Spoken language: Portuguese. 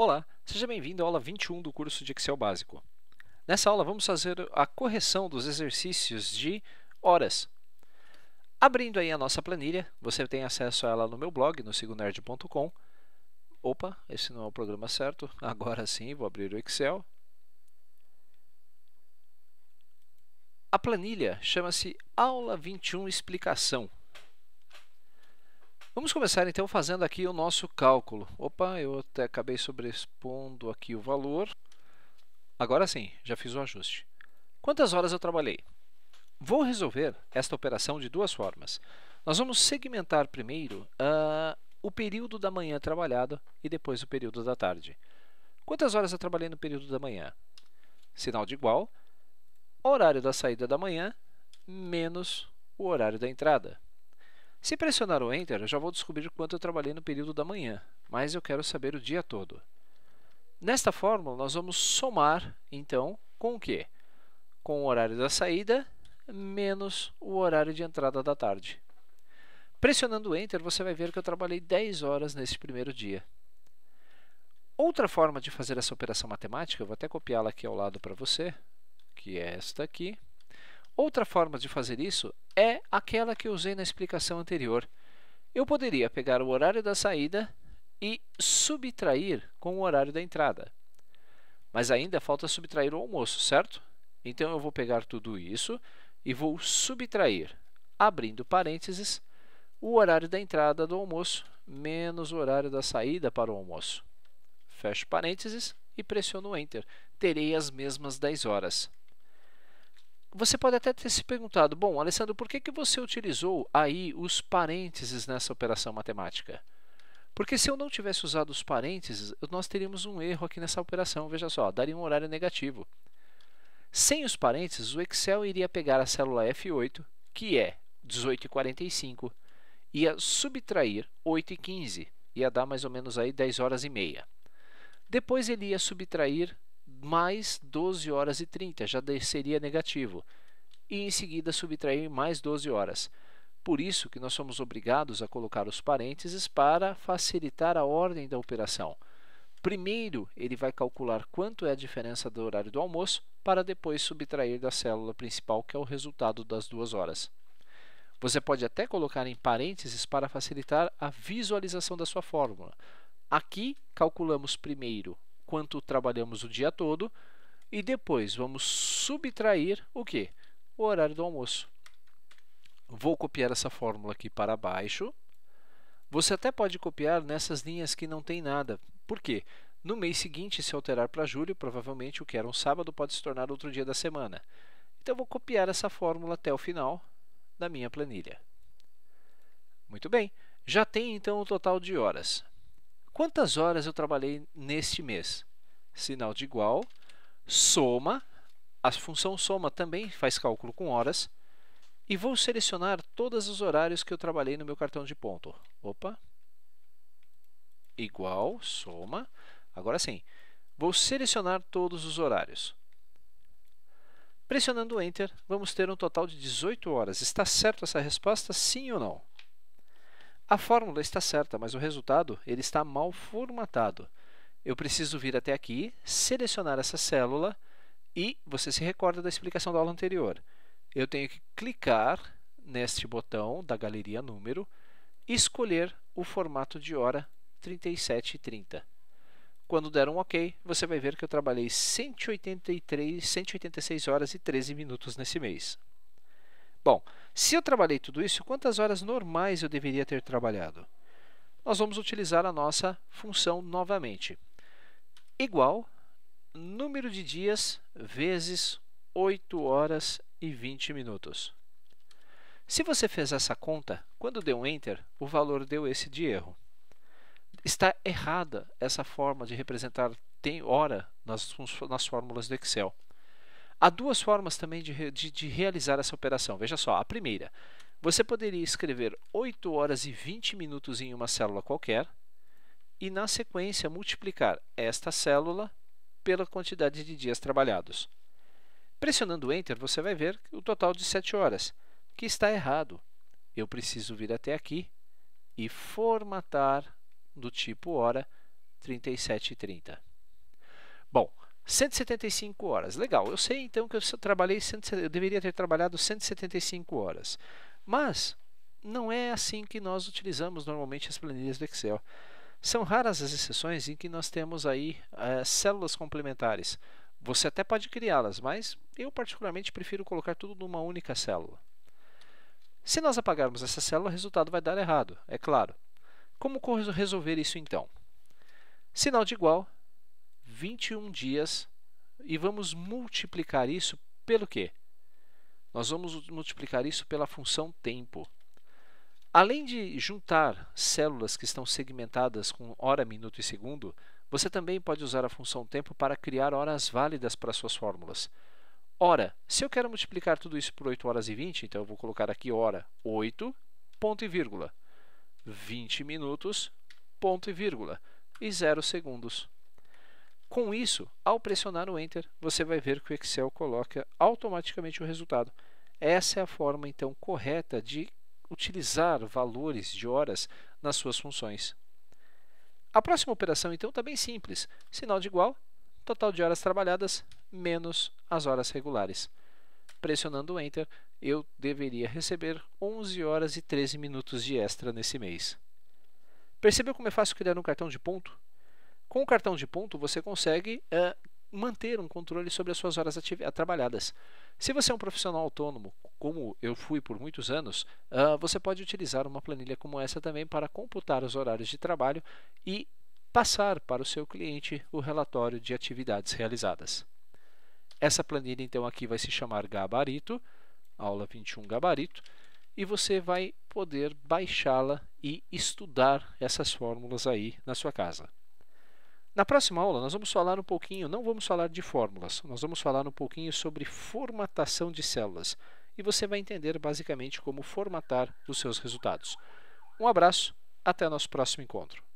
Olá, seja bem-vindo à aula 21 do curso de Excel básico. Nessa aula vamos fazer a correção dos exercícios de horas. Abrindo aí a nossa planilha, você tem acesso a ela no meu blog, no sigonerd.com. Opa, esse não é o programa certo. Agora sim, vou abrir o Excel. A planilha chama-se Aula 21 Explicação. Vamos começar então fazendo aqui o nosso cálculo. Opa, eu até acabei sobreexpondo aqui o valor. Agora sim, já fiz o ajuste. Quantas horas eu trabalhei? Vou resolver esta operação de duas formas. Nós vamos segmentar primeiro uh, o período da manhã trabalhado e depois o período da tarde. Quantas horas eu trabalhei no período da manhã? Sinal de igual, horário da saída da manhã menos o horário da entrada. Se pressionar o Enter, eu já vou descobrir quanto eu trabalhei no período da manhã, mas eu quero saber o dia todo. Nesta fórmula, nós vamos somar, então, com o quê? Com o horário da saída menos o horário de entrada da tarde. Pressionando o Enter, você vai ver que eu trabalhei 10 horas nesse primeiro dia. Outra forma de fazer essa operação matemática, eu vou até copiá-la aqui ao lado para você, que é esta aqui. Outra forma de fazer isso é aquela que eu usei na explicação anterior. Eu poderia pegar o horário da saída e subtrair com o horário da entrada. Mas ainda falta subtrair o almoço, certo? Então eu vou pegar tudo isso e vou subtrair, abrindo parênteses, o horário da entrada do almoço menos o horário da saída para o almoço. Fecho parênteses e pressiono Enter. Terei as mesmas 10 horas. Você pode até ter se perguntado, bom, Alessandro, por que, que você utilizou aí os parênteses nessa operação matemática? Porque se eu não tivesse usado os parênteses, nós teríamos um erro aqui nessa operação. Veja só, daria um horário negativo. Sem os parênteses, o Excel iria pegar a célula F8, que é 18 h 45, ia subtrair 8 h 15, ia dar mais ou menos aí 10 horas e meia. Depois ele ia subtrair mais 12 horas e 30, já seria negativo, e em seguida subtrair mais 12 horas. Por isso que nós somos obrigados a colocar os parênteses para facilitar a ordem da operação. Primeiro, ele vai calcular quanto é a diferença do horário do almoço para depois subtrair da célula principal, que é o resultado das duas horas. Você pode até colocar em parênteses para facilitar a visualização da sua fórmula. Aqui, calculamos primeiro quanto trabalhamos o dia todo e depois vamos subtrair o que? O horário do almoço. Vou copiar essa fórmula aqui para baixo. Você até pode copiar nessas linhas que não tem nada. Por quê? No mês seguinte, se alterar para julho, provavelmente o que era um sábado pode se tornar outro dia da semana. Então vou copiar essa fórmula até o final da minha planilha. Muito bem, já tem então o total de horas. Quantas horas eu trabalhei neste mês? Sinal de igual, soma, a função soma também faz cálculo com horas, e vou selecionar todos os horários que eu trabalhei no meu cartão de ponto. Opa, igual, soma, agora sim, vou selecionar todos os horários. Pressionando Enter, vamos ter um total de 18 horas. Está certo essa resposta, sim ou não? A fórmula está certa, mas o resultado ele está mal formatado. Eu preciso vir até aqui, selecionar essa célula e você se recorda da explicação da aula anterior. Eu tenho que clicar neste botão da galeria número e escolher o formato de hora 3730. Quando der um OK, você vai ver que eu trabalhei 183, 186 horas e 13 minutos nesse mês. Bom, se eu trabalhei tudo isso, quantas horas normais eu deveria ter trabalhado? Nós vamos utilizar a nossa função novamente. Igual número de dias vezes 8 horas e 20 minutos. Se você fez essa conta, quando deu um Enter, o valor deu esse de erro. Está errada essa forma de representar tem hora nas, nas fórmulas do Excel. Há duas formas também de, de, de realizar essa operação. Veja só, a primeira, você poderia escrever 8 horas e 20 minutos em uma célula qualquer e, na sequência, multiplicar esta célula pela quantidade de dias trabalhados. Pressionando Enter, você vai ver o total de 7 horas, que está errado. Eu preciso vir até aqui e formatar do tipo hora 3730. Bom, 175 horas. Legal, eu sei então que eu trabalhei, eu deveria ter trabalhado 175 horas. Mas não é assim que nós utilizamos normalmente as planilhas do Excel. São raras as exceções em que nós temos aí é, células complementares. Você até pode criá-las, mas eu particularmente prefiro colocar tudo numa única célula. Se nós apagarmos essa célula, o resultado vai dar errado, é claro. Como resolver isso então? Sinal de igual 21 dias e vamos multiplicar isso pelo quê? Nós vamos multiplicar isso pela função tempo. Além de juntar células que estão segmentadas com hora, minuto e segundo, você também pode usar a função tempo para criar horas válidas para suas fórmulas. Ora, se eu quero multiplicar tudo isso por 8 horas e 20, então eu vou colocar aqui hora 8, ponto e vírgula. 20 minutos, ponto e vírgula. E 0 segundos. Com isso, ao pressionar o Enter, você vai ver que o Excel coloca automaticamente o resultado. Essa é a forma então correta de utilizar valores de horas nas suas funções. A próxima operação então está bem simples: sinal de igual, total de horas trabalhadas menos as horas regulares. Pressionando o Enter, eu deveria receber 11 horas e 13 minutos de extra nesse mês. Percebeu como é fácil criar um cartão de ponto? Com o cartão de ponto, você consegue eh, manter um controle sobre as suas horas trabalhadas. Se você é um profissional autônomo, como eu fui por muitos anos, uh, você pode utilizar uma planilha como essa também para computar os horários de trabalho e passar para o seu cliente o relatório de atividades realizadas. Essa planilha então aqui vai se chamar gabarito, aula 21 gabarito, e você vai poder baixá-la e estudar essas fórmulas aí na sua casa. Na próxima aula, nós vamos falar um pouquinho, não vamos falar de fórmulas, nós vamos falar um pouquinho sobre formatação de células e você vai entender basicamente como formatar os seus resultados. Um abraço, até nosso próximo encontro.